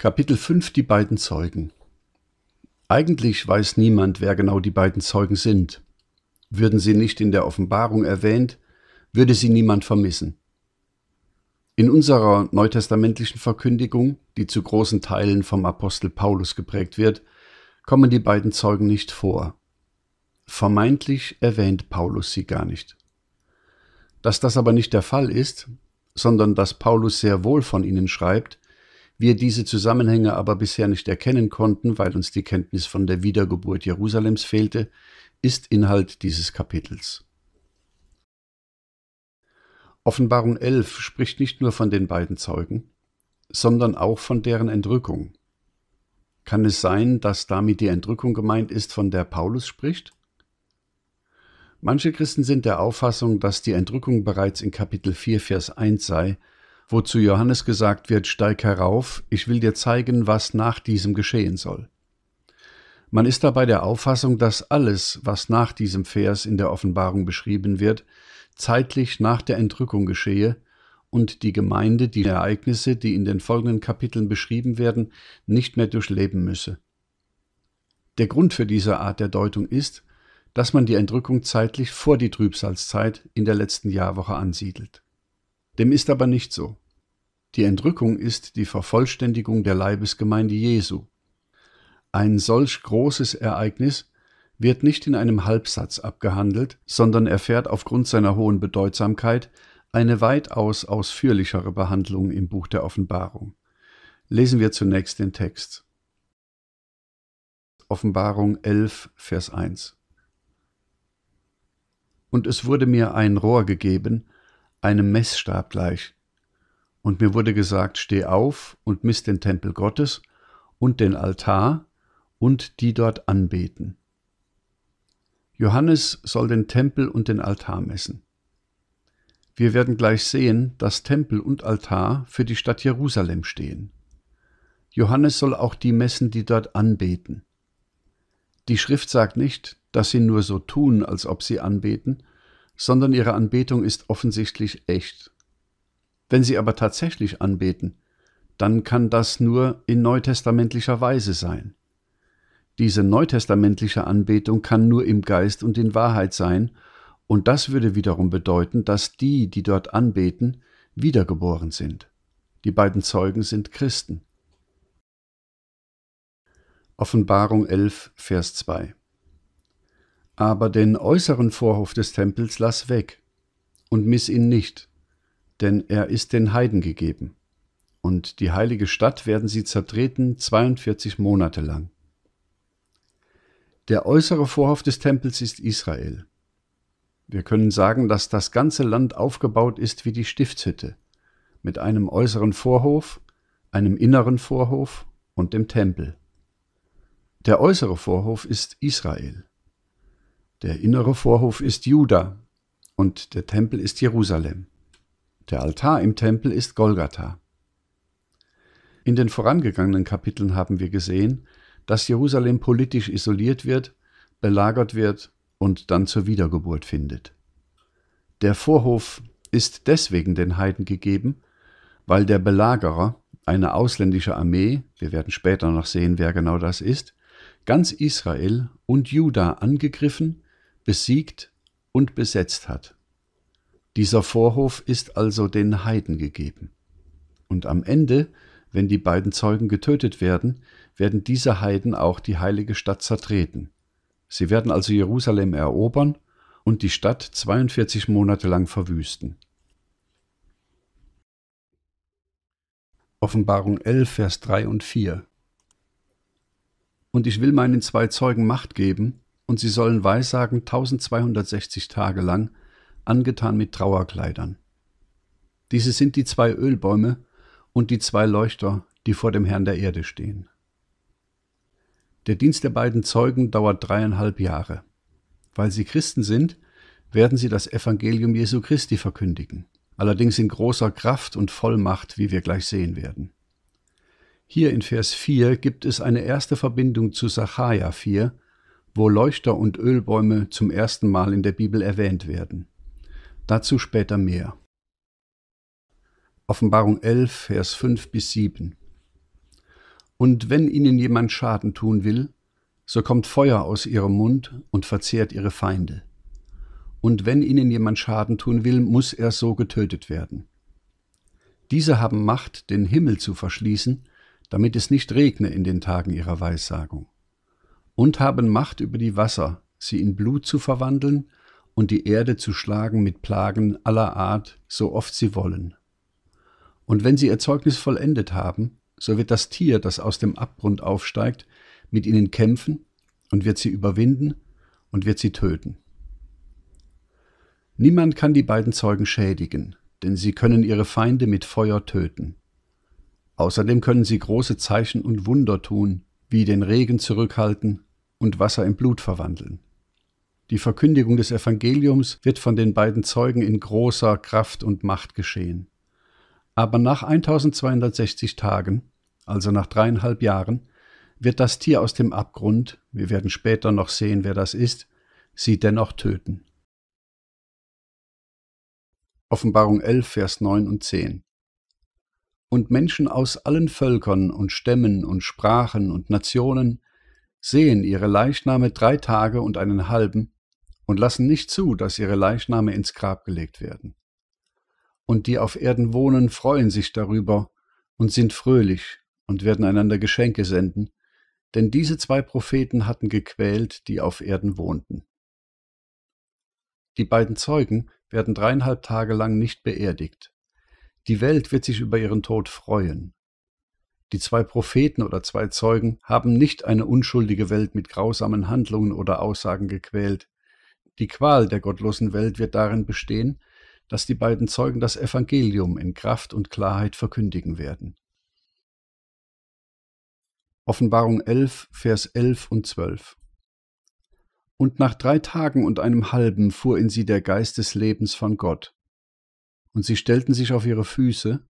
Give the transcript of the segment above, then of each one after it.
Kapitel 5 Die beiden Zeugen Eigentlich weiß niemand, wer genau die beiden Zeugen sind. Würden sie nicht in der Offenbarung erwähnt, würde sie niemand vermissen. In unserer neutestamentlichen Verkündigung, die zu großen Teilen vom Apostel Paulus geprägt wird, kommen die beiden Zeugen nicht vor. Vermeintlich erwähnt Paulus sie gar nicht. Dass das aber nicht der Fall ist, sondern dass Paulus sehr wohl von ihnen schreibt, wir diese Zusammenhänge aber bisher nicht erkennen konnten, weil uns die Kenntnis von der Wiedergeburt Jerusalems fehlte, ist Inhalt dieses Kapitels. Offenbarung 11 spricht nicht nur von den beiden Zeugen, sondern auch von deren Entrückung. Kann es sein, dass damit die Entrückung gemeint ist, von der Paulus spricht? Manche Christen sind der Auffassung, dass die Entrückung bereits in Kapitel 4, Vers 1 sei, wozu Johannes gesagt wird, steig herauf, ich will dir zeigen, was nach diesem geschehen soll. Man ist dabei der Auffassung, dass alles, was nach diesem Vers in der Offenbarung beschrieben wird, zeitlich nach der Entrückung geschehe und die Gemeinde die Ereignisse, die in den folgenden Kapiteln beschrieben werden, nicht mehr durchleben müsse. Der Grund für diese Art der Deutung ist, dass man die Entrückung zeitlich vor die Trübsalzeit in der letzten Jahrwoche ansiedelt. Dem ist aber nicht so. Die Entrückung ist die Vervollständigung der Leibesgemeinde Jesu. Ein solch großes Ereignis wird nicht in einem Halbsatz abgehandelt, sondern erfährt aufgrund seiner hohen Bedeutsamkeit eine weitaus ausführlichere Behandlung im Buch der Offenbarung. Lesen wir zunächst den Text. Offenbarung 11, Vers 1. Und es wurde mir ein Rohr gegeben, einem Messstab gleich. Und mir wurde gesagt, steh auf und misst den Tempel Gottes und den Altar und die dort anbeten. Johannes soll den Tempel und den Altar messen. Wir werden gleich sehen, dass Tempel und Altar für die Stadt Jerusalem stehen. Johannes soll auch die messen, die dort anbeten. Die Schrift sagt nicht, dass sie nur so tun, als ob sie anbeten, sondern ihre Anbetung ist offensichtlich echt. Wenn sie aber tatsächlich anbeten, dann kann das nur in neutestamentlicher Weise sein. Diese neutestamentliche Anbetung kann nur im Geist und in Wahrheit sein, und das würde wiederum bedeuten, dass die, die dort anbeten, wiedergeboren sind. Die beiden Zeugen sind Christen. Offenbarung 11, Vers 2 aber den äußeren Vorhof des Tempels lass weg und miss ihn nicht, denn er ist den Heiden gegeben. Und die heilige Stadt werden sie zertreten 42 Monate lang. Der äußere Vorhof des Tempels ist Israel. Wir können sagen, dass das ganze Land aufgebaut ist wie die Stiftshütte, mit einem äußeren Vorhof, einem inneren Vorhof und dem Tempel. Der äußere Vorhof ist Israel. Der innere Vorhof ist Juda und der Tempel ist Jerusalem. Der Altar im Tempel ist Golgatha. In den vorangegangenen Kapiteln haben wir gesehen, dass Jerusalem politisch isoliert wird, belagert wird und dann zur Wiedergeburt findet. Der Vorhof ist deswegen den Heiden gegeben, weil der Belagerer, eine ausländische Armee, wir werden später noch sehen, wer genau das ist, ganz Israel und Juda angegriffen besiegt und besetzt hat. Dieser Vorhof ist also den Heiden gegeben. Und am Ende, wenn die beiden Zeugen getötet werden, werden diese Heiden auch die heilige Stadt zertreten. Sie werden also Jerusalem erobern und die Stadt 42 Monate lang verwüsten. Offenbarung 11, Vers 3 und 4 Und ich will meinen zwei Zeugen Macht geben, und sie sollen weissagen 1260 Tage lang, angetan mit Trauerkleidern. Diese sind die zwei Ölbäume und die zwei Leuchter, die vor dem Herrn der Erde stehen. Der Dienst der beiden Zeugen dauert dreieinhalb Jahre. Weil sie Christen sind, werden sie das Evangelium Jesu Christi verkündigen, allerdings in großer Kraft und Vollmacht, wie wir gleich sehen werden. Hier in Vers 4 gibt es eine erste Verbindung zu Sacharja 4, wo Leuchter und Ölbäume zum ersten Mal in der Bibel erwähnt werden. Dazu später mehr. Offenbarung 11, Vers 5 bis 7. Und wenn ihnen jemand Schaden tun will, so kommt Feuer aus ihrem Mund und verzehrt ihre Feinde. Und wenn ihnen jemand Schaden tun will, muss er so getötet werden. Diese haben Macht, den Himmel zu verschließen, damit es nicht regne in den Tagen ihrer Weissagung und haben Macht über die Wasser, sie in Blut zu verwandeln und die Erde zu schlagen mit Plagen aller Art, so oft sie wollen. Und wenn sie ihr Zeugnis vollendet haben, so wird das Tier, das aus dem Abgrund aufsteigt, mit ihnen kämpfen und wird sie überwinden und wird sie töten. Niemand kann die beiden Zeugen schädigen, denn sie können ihre Feinde mit Feuer töten. Außerdem können sie große Zeichen und Wunder tun, wie den Regen zurückhalten und Wasser in Blut verwandeln. Die Verkündigung des Evangeliums wird von den beiden Zeugen in großer Kraft und Macht geschehen. Aber nach 1260 Tagen, also nach dreieinhalb Jahren, wird das Tier aus dem Abgrund, wir werden später noch sehen, wer das ist, sie dennoch töten. Offenbarung 11, Vers 9 und 10 Und Menschen aus allen Völkern und Stämmen und Sprachen und Nationen sehen ihre Leichname drei Tage und einen halben und lassen nicht zu, dass ihre Leichname ins Grab gelegt werden. Und die auf Erden wohnen, freuen sich darüber und sind fröhlich und werden einander Geschenke senden, denn diese zwei Propheten hatten gequält, die auf Erden wohnten. Die beiden Zeugen werden dreieinhalb Tage lang nicht beerdigt. Die Welt wird sich über ihren Tod freuen. Die zwei Propheten oder zwei Zeugen haben nicht eine unschuldige Welt mit grausamen Handlungen oder Aussagen gequält. Die Qual der gottlosen Welt wird darin bestehen, dass die beiden Zeugen das Evangelium in Kraft und Klarheit verkündigen werden. Offenbarung 11, Vers 11 und 12 Und nach drei Tagen und einem halben fuhr in sie der Geist des Lebens von Gott. Und sie stellten sich auf ihre Füße,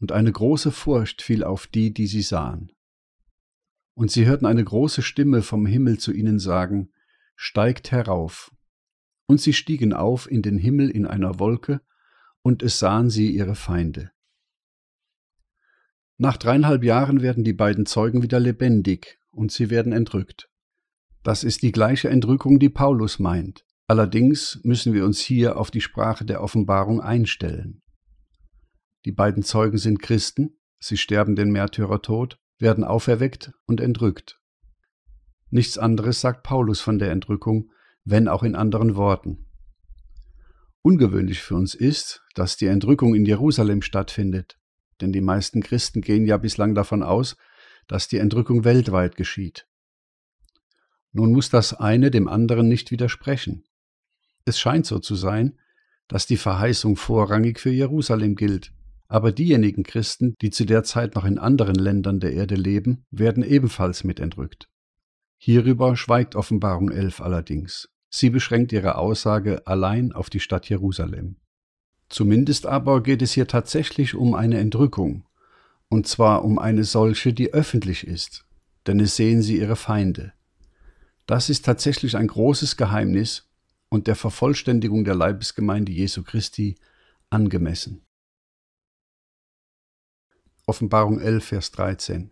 und eine große Furcht fiel auf die, die sie sahen. Und sie hörten eine große Stimme vom Himmel zu ihnen sagen, Steigt herauf. Und sie stiegen auf in den Himmel in einer Wolke, und es sahen sie ihre Feinde. Nach dreieinhalb Jahren werden die beiden Zeugen wieder lebendig, und sie werden entrückt. Das ist die gleiche Entrückung, die Paulus meint. Allerdings müssen wir uns hier auf die Sprache der Offenbarung einstellen. Die beiden Zeugen sind Christen, sie sterben den Märtyrertod, werden auferweckt und entrückt. Nichts anderes sagt Paulus von der Entrückung, wenn auch in anderen Worten. Ungewöhnlich für uns ist, dass die Entrückung in Jerusalem stattfindet, denn die meisten Christen gehen ja bislang davon aus, dass die Entrückung weltweit geschieht. Nun muss das eine dem anderen nicht widersprechen. Es scheint so zu sein, dass die Verheißung vorrangig für Jerusalem gilt, aber diejenigen Christen, die zu der Zeit noch in anderen Ländern der Erde leben, werden ebenfalls mit entrückt. Hierüber schweigt Offenbarung 11 allerdings. Sie beschränkt ihre Aussage allein auf die Stadt Jerusalem. Zumindest aber geht es hier tatsächlich um eine Entrückung, und zwar um eine solche, die öffentlich ist, denn es sehen sie ihre Feinde. Das ist tatsächlich ein großes Geheimnis und der Vervollständigung der Leibesgemeinde Jesu Christi angemessen. Offenbarung 11, Vers 13.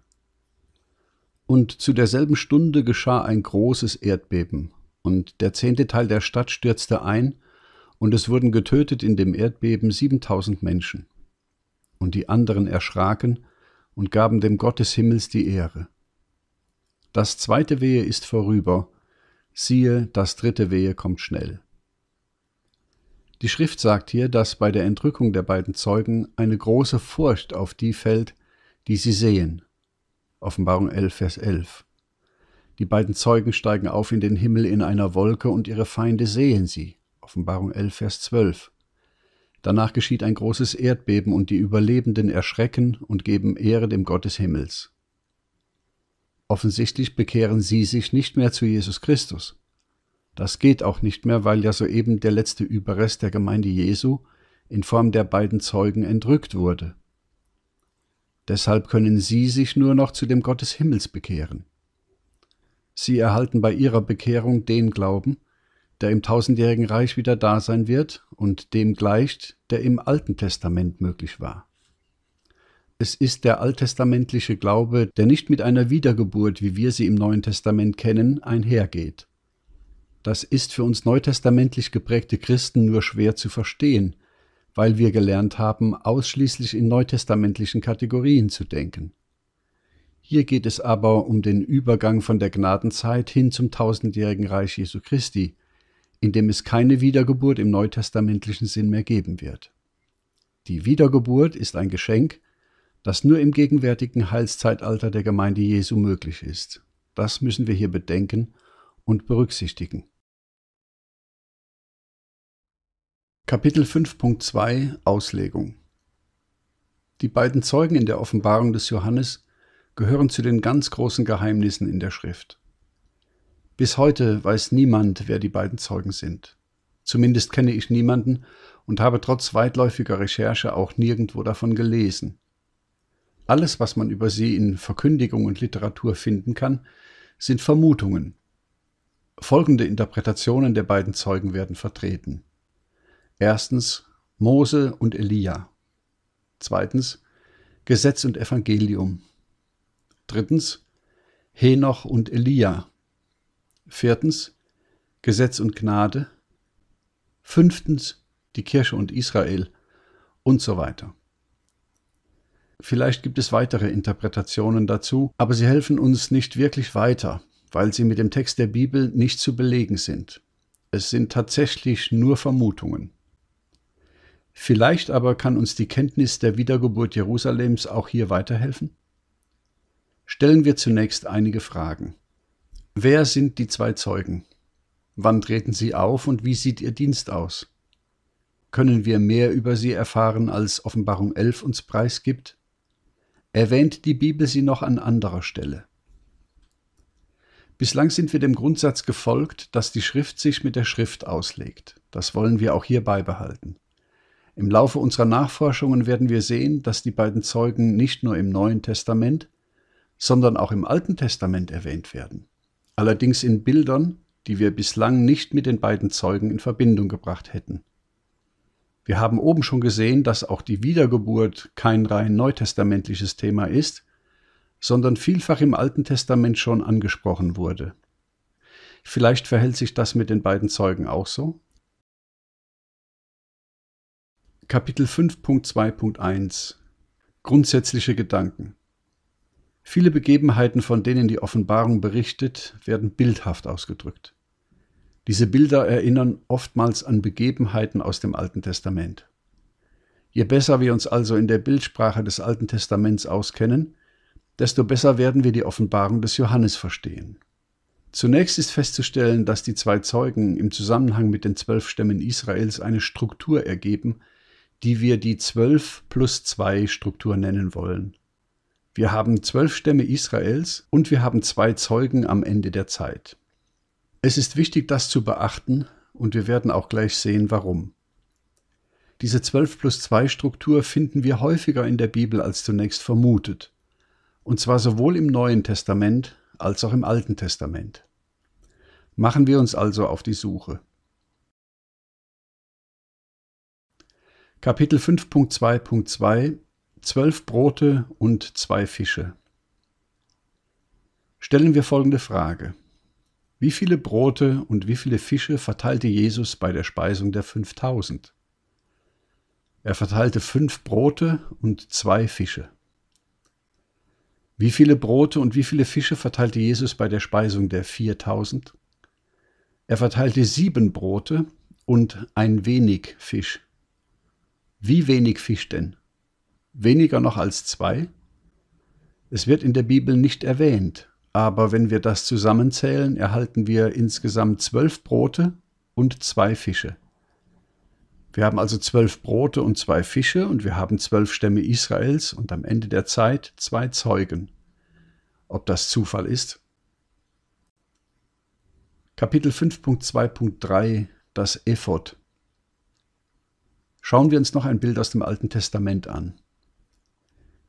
Und zu derselben Stunde geschah ein großes Erdbeben, und der zehnte Teil der Stadt stürzte ein, und es wurden getötet in dem Erdbeben 7000 Menschen. Und die anderen erschraken und gaben dem Gott des Himmels die Ehre. Das zweite Wehe ist vorüber, siehe, das dritte Wehe kommt schnell. Die Schrift sagt hier, dass bei der Entrückung der beiden Zeugen eine große Furcht auf die fällt, die sie sehen. Offenbarung 11, Vers 11. Die beiden Zeugen steigen auf in den Himmel in einer Wolke und ihre Feinde sehen sie. Offenbarung 11, Vers 12. Danach geschieht ein großes Erdbeben und die Überlebenden erschrecken und geben Ehre dem Gott des Himmels. Offensichtlich bekehren sie sich nicht mehr zu Jesus Christus. Das geht auch nicht mehr, weil ja soeben der letzte Überrest der Gemeinde Jesu in Form der beiden Zeugen entrückt wurde. Deshalb können sie sich nur noch zu dem Gott des Himmels bekehren. Sie erhalten bei ihrer Bekehrung den Glauben, der im tausendjährigen Reich wieder da sein wird und dem gleicht, der im Alten Testament möglich war. Es ist der alttestamentliche Glaube, der nicht mit einer Wiedergeburt, wie wir sie im Neuen Testament kennen, einhergeht das ist für uns neutestamentlich geprägte Christen nur schwer zu verstehen, weil wir gelernt haben, ausschließlich in neutestamentlichen Kategorien zu denken. Hier geht es aber um den Übergang von der Gnadenzeit hin zum tausendjährigen Reich Jesu Christi, in dem es keine Wiedergeburt im neutestamentlichen Sinn mehr geben wird. Die Wiedergeburt ist ein Geschenk, das nur im gegenwärtigen Heilszeitalter der Gemeinde Jesu möglich ist. Das müssen wir hier bedenken und berücksichtigen. Kapitel 5.2 Auslegung Die beiden Zeugen in der Offenbarung des Johannes gehören zu den ganz großen Geheimnissen in der Schrift. Bis heute weiß niemand, wer die beiden Zeugen sind. Zumindest kenne ich niemanden und habe trotz weitläufiger Recherche auch nirgendwo davon gelesen. Alles, was man über sie in Verkündigung und Literatur finden kann, sind Vermutungen. Folgende Interpretationen der beiden Zeugen werden vertreten. Erstens Mose und Elia. Zweitens Gesetz und Evangelium. Drittens Henoch und Elia. Viertens Gesetz und Gnade. Fünftens die Kirche und Israel und so weiter. Vielleicht gibt es weitere Interpretationen dazu, aber sie helfen uns nicht wirklich weiter, weil sie mit dem Text der Bibel nicht zu belegen sind. Es sind tatsächlich nur Vermutungen. Vielleicht aber kann uns die Kenntnis der Wiedergeburt Jerusalems auch hier weiterhelfen? Stellen wir zunächst einige Fragen. Wer sind die zwei Zeugen? Wann treten sie auf und wie sieht ihr Dienst aus? Können wir mehr über sie erfahren, als Offenbarung 11 uns preisgibt? Erwähnt die Bibel sie noch an anderer Stelle? Bislang sind wir dem Grundsatz gefolgt, dass die Schrift sich mit der Schrift auslegt. Das wollen wir auch hier beibehalten. Im Laufe unserer Nachforschungen werden wir sehen, dass die beiden Zeugen nicht nur im Neuen Testament, sondern auch im Alten Testament erwähnt werden. Allerdings in Bildern, die wir bislang nicht mit den beiden Zeugen in Verbindung gebracht hätten. Wir haben oben schon gesehen, dass auch die Wiedergeburt kein rein neutestamentliches Thema ist, sondern vielfach im Alten Testament schon angesprochen wurde. Vielleicht verhält sich das mit den beiden Zeugen auch so? Kapitel 5.2.1 Grundsätzliche Gedanken Viele Begebenheiten, von denen die Offenbarung berichtet, werden bildhaft ausgedrückt. Diese Bilder erinnern oftmals an Begebenheiten aus dem Alten Testament. Je besser wir uns also in der Bildsprache des Alten Testaments auskennen, desto besser werden wir die Offenbarung des Johannes verstehen. Zunächst ist festzustellen, dass die zwei Zeugen im Zusammenhang mit den zwölf Stämmen Israels eine Struktur ergeben, die wir die 12 plus 2 Struktur nennen wollen. Wir haben zwölf Stämme Israels und wir haben zwei Zeugen am Ende der Zeit. Es ist wichtig, das zu beachten und wir werden auch gleich sehen, warum. Diese 12 plus 2 Struktur finden wir häufiger in der Bibel als zunächst vermutet, und zwar sowohl im Neuen Testament als auch im Alten Testament. Machen wir uns also auf die Suche. Kapitel 5.2.2 Zwölf Brote und zwei Fische. Stellen wir folgende Frage. Wie viele Brote und wie viele Fische verteilte Jesus bei der Speisung der 5000? Er verteilte fünf Brote und zwei Fische. Wie viele Brote und wie viele Fische verteilte Jesus bei der Speisung der 4000? Er verteilte sieben Brote und ein wenig Fisch. Wie wenig Fisch denn? Weniger noch als zwei? Es wird in der Bibel nicht erwähnt, aber wenn wir das zusammenzählen, erhalten wir insgesamt zwölf Brote und zwei Fische. Wir haben also zwölf Brote und zwei Fische und wir haben zwölf Stämme Israels und am Ende der Zeit zwei Zeugen. Ob das Zufall ist? Kapitel 5.2.3 Das Ephod Schauen wir uns noch ein Bild aus dem Alten Testament an.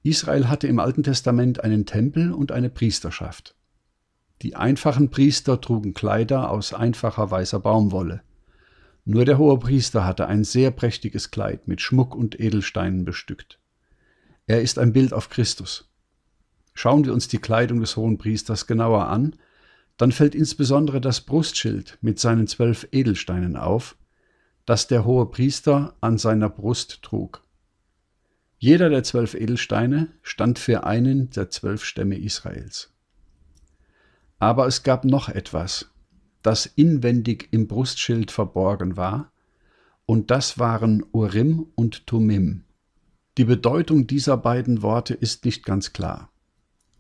Israel hatte im Alten Testament einen Tempel und eine Priesterschaft. Die einfachen Priester trugen Kleider aus einfacher weißer Baumwolle. Nur der hohe Priester hatte ein sehr prächtiges Kleid mit Schmuck und Edelsteinen bestückt. Er ist ein Bild auf Christus. Schauen wir uns die Kleidung des hohen Priesters genauer an, dann fällt insbesondere das Brustschild mit seinen zwölf Edelsteinen auf das der hohe Priester an seiner Brust trug. Jeder der zwölf Edelsteine stand für einen der zwölf Stämme Israels. Aber es gab noch etwas, das inwendig im Brustschild verborgen war, und das waren Urim und Tumim. Die Bedeutung dieser beiden Worte ist nicht ganz klar,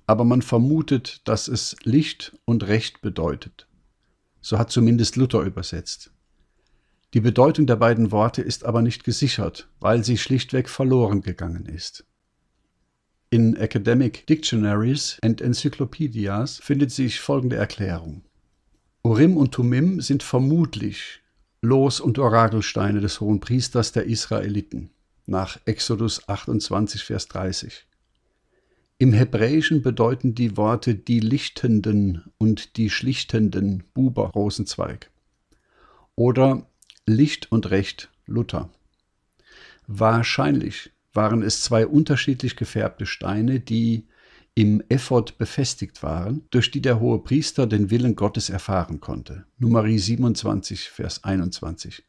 aber man vermutet, dass es Licht und Recht bedeutet. So hat zumindest Luther übersetzt. Die Bedeutung der beiden Worte ist aber nicht gesichert, weil sie schlichtweg verloren gegangen ist. In Academic Dictionaries and Encyclopedias findet sich folgende Erklärung. Urim und Tumim sind vermutlich Los und Orakelsteine des Hohen Priesters der Israeliten nach Exodus 28, Vers 30. Im Hebräischen bedeuten die Worte die Lichtenden und die Schlichtenden Buber Rosenzweig oder Licht und Recht Luther. Wahrscheinlich waren es zwei unterschiedlich gefärbte Steine, die im Effort befestigt waren, durch die der hohe Priester den Willen Gottes erfahren konnte. Numeri 27, Vers 21.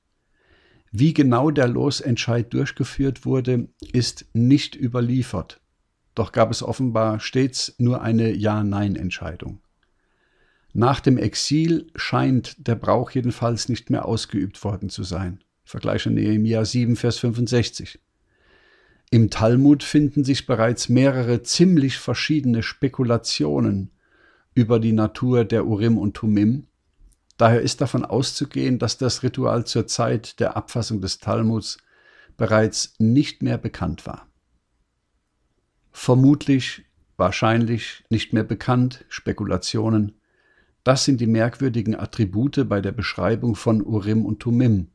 Wie genau der Losentscheid durchgeführt wurde, ist nicht überliefert. Doch gab es offenbar stets nur eine Ja-Nein-Entscheidung. Nach dem Exil scheint der Brauch jedenfalls nicht mehr ausgeübt worden zu sein. Vergleiche Nehemia 7, Vers 65. Im Talmud finden sich bereits mehrere ziemlich verschiedene Spekulationen über die Natur der Urim und Tumim. Daher ist davon auszugehen, dass das Ritual zur Zeit der Abfassung des Talmuds bereits nicht mehr bekannt war. Vermutlich, wahrscheinlich nicht mehr bekannt, Spekulationen. Das sind die merkwürdigen Attribute bei der Beschreibung von Urim und Tumim.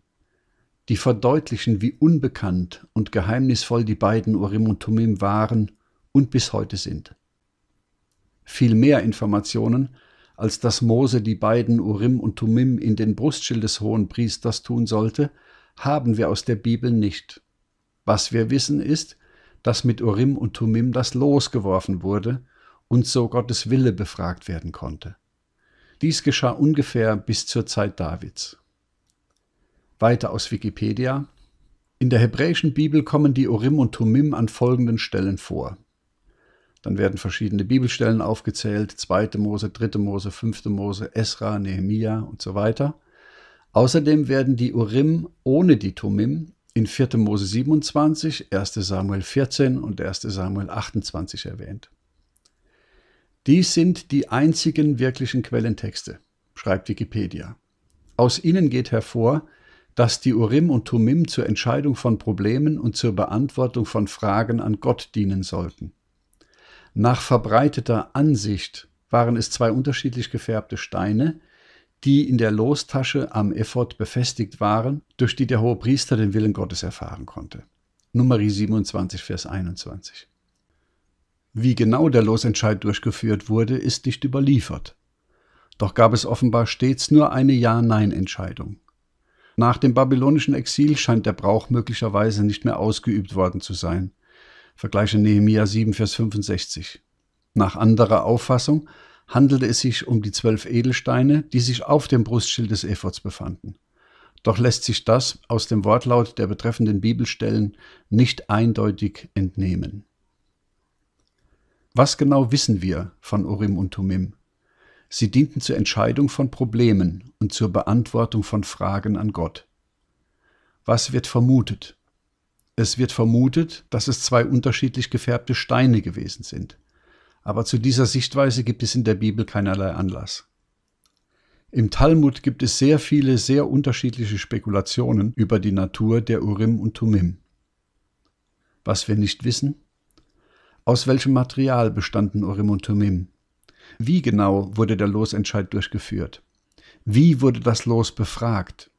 Die verdeutlichen, wie unbekannt und geheimnisvoll die beiden Urim und Tumim waren und bis heute sind. Viel mehr Informationen, als dass Mose die beiden Urim und Tumim in den Brustschild des hohen Priesters tun sollte, haben wir aus der Bibel nicht. Was wir wissen ist, dass mit Urim und Tumim das Los geworfen wurde und so Gottes Wille befragt werden konnte. Dies geschah ungefähr bis zur Zeit Davids. Weiter aus Wikipedia. In der hebräischen Bibel kommen die Urim und Tumim an folgenden Stellen vor. Dann werden verschiedene Bibelstellen aufgezählt, 2. Mose, 3. Mose, 5. Mose, Esra, Nehemia und so weiter. Außerdem werden die Urim ohne die Tumim in 4. Mose 27, 1. Samuel 14 und 1. Samuel 28 erwähnt. Dies sind die einzigen wirklichen Quellentexte, schreibt Wikipedia. Aus ihnen geht hervor, dass die Urim und Tumim zur Entscheidung von Problemen und zur Beantwortung von Fragen an Gott dienen sollten. Nach verbreiteter Ansicht waren es zwei unterschiedlich gefärbte Steine, die in der Lostasche am Effort befestigt waren, durch die der hohe Priester den Willen Gottes erfahren konnte. Numeri 27, Vers 21. Wie genau der Losentscheid durchgeführt wurde, ist nicht überliefert. Doch gab es offenbar stets nur eine Ja-Nein-Entscheidung. Nach dem babylonischen Exil scheint der Brauch möglicherweise nicht mehr ausgeübt worden zu sein. Vergleiche Nehemiah 7, Vers 65. Nach anderer Auffassung handelte es sich um die zwölf Edelsteine, die sich auf dem Brustschild des Ephods befanden. Doch lässt sich das aus dem Wortlaut der betreffenden Bibelstellen nicht eindeutig entnehmen. Was genau wissen wir von Urim und Tumim? Sie dienten zur Entscheidung von Problemen und zur Beantwortung von Fragen an Gott. Was wird vermutet? Es wird vermutet, dass es zwei unterschiedlich gefärbte Steine gewesen sind. Aber zu dieser Sichtweise gibt es in der Bibel keinerlei Anlass. Im Talmud gibt es sehr viele sehr unterschiedliche Spekulationen über die Natur der Urim und Tumim. Was wir nicht wissen? Aus welchem Material bestanden Urim und Thummim? Wie genau wurde der Losentscheid durchgeführt? Wie wurde das Los befragt?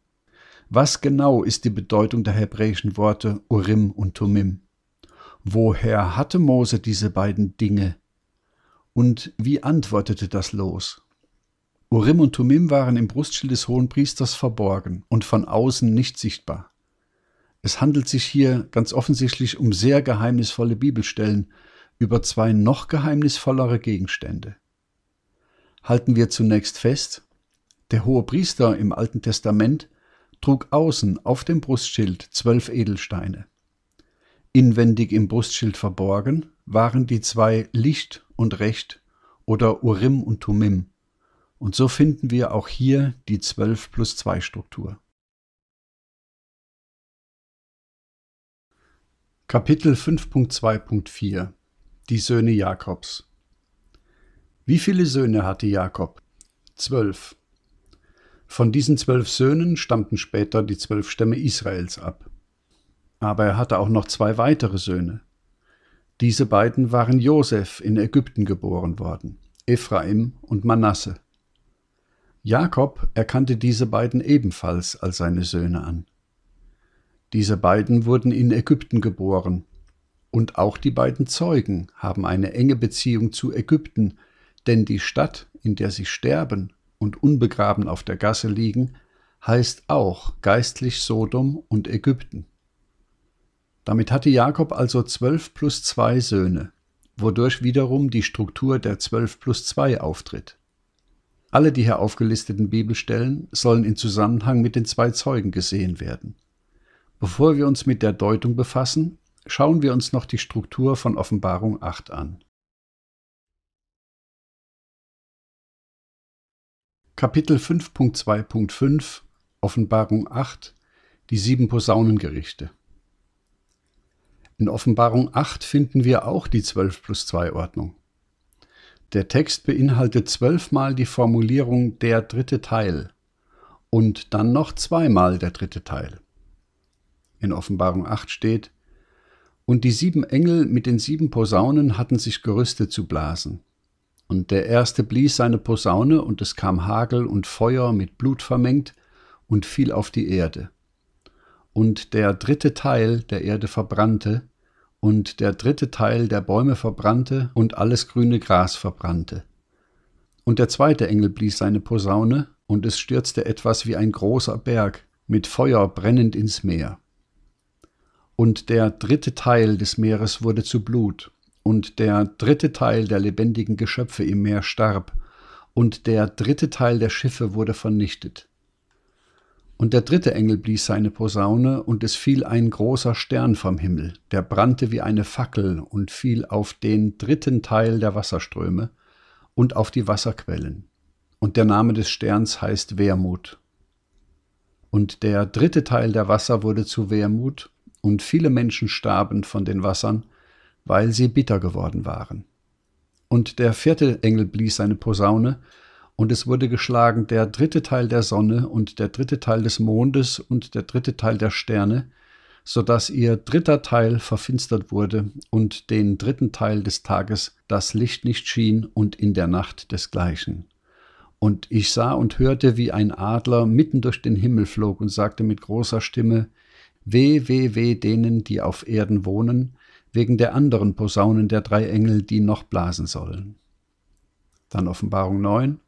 Was genau ist die Bedeutung der hebräischen Worte Urim und Thummim? Woher hatte Mose diese beiden Dinge? Und wie antwortete das Los? Urim und Thummim waren im Brustschild des Hohenpriesters verborgen und von außen nicht sichtbar. Es handelt sich hier ganz offensichtlich um sehr geheimnisvolle Bibelstellen, über zwei noch geheimnisvollere Gegenstände. Halten wir zunächst fest, der hohe Priester im Alten Testament trug außen auf dem Brustschild zwölf Edelsteine. Inwendig im Brustschild verborgen waren die zwei Licht und Recht oder Urim und Tumim. Und so finden wir auch hier die 12 plus 2 Struktur. Kapitel 5.2.4 die Söhne Jakobs. Wie viele Söhne hatte Jakob? Zwölf. Von diesen zwölf Söhnen stammten später die zwölf Stämme Israels ab. Aber er hatte auch noch zwei weitere Söhne. Diese beiden waren Josef in Ägypten geboren worden, Ephraim und Manasse. Jakob erkannte diese beiden ebenfalls als seine Söhne an. Diese beiden wurden in Ägypten geboren und auch die beiden Zeugen haben eine enge Beziehung zu Ägypten, denn die Stadt, in der sie sterben und unbegraben auf der Gasse liegen, heißt auch geistlich Sodom und Ägypten. Damit hatte Jakob also zwölf plus zwei Söhne, wodurch wiederum die Struktur der zwölf plus zwei auftritt. Alle die hier aufgelisteten Bibelstellen sollen in Zusammenhang mit den zwei Zeugen gesehen werden. Bevor wir uns mit der Deutung befassen, Schauen wir uns noch die Struktur von Offenbarung 8 an. Kapitel 5.2.5 Offenbarung 8 Die sieben Posaunengerichte In Offenbarung 8 finden wir auch die 12 plus 2 Ordnung. Der Text beinhaltet zwölfmal die Formulierung der dritte Teil und dann noch zweimal der dritte Teil. In Offenbarung 8 steht und die sieben Engel mit den sieben Posaunen hatten sich gerüstet zu blasen. Und der erste blies seine Posaune, und es kam Hagel und Feuer mit Blut vermengt und fiel auf die Erde. Und der dritte Teil der Erde verbrannte, und der dritte Teil der Bäume verbrannte, und alles grüne Gras verbrannte. Und der zweite Engel blies seine Posaune, und es stürzte etwas wie ein großer Berg, mit Feuer brennend ins Meer und der dritte Teil des Meeres wurde zu Blut, und der dritte Teil der lebendigen Geschöpfe im Meer starb, und der dritte Teil der Schiffe wurde vernichtet. Und der dritte Engel blies seine Posaune, und es fiel ein großer Stern vom Himmel, der brannte wie eine Fackel und fiel auf den dritten Teil der Wasserströme und auf die Wasserquellen. Und der Name des Sterns heißt Wermut. Und der dritte Teil der Wasser wurde zu Wermut, und viele Menschen starben von den Wassern, weil sie bitter geworden waren. Und der vierte Engel blies seine Posaune, und es wurde geschlagen der dritte Teil der Sonne und der dritte Teil des Mondes und der dritte Teil der Sterne, so dass ihr dritter Teil verfinstert wurde und den dritten Teil des Tages das Licht nicht schien und in der Nacht desgleichen. Und ich sah und hörte, wie ein Adler mitten durch den Himmel flog und sagte mit großer Stimme, Weh, weh, weh denen, die auf Erden wohnen, wegen der anderen Posaunen der drei Engel, die noch blasen sollen. Dann Offenbarung 9.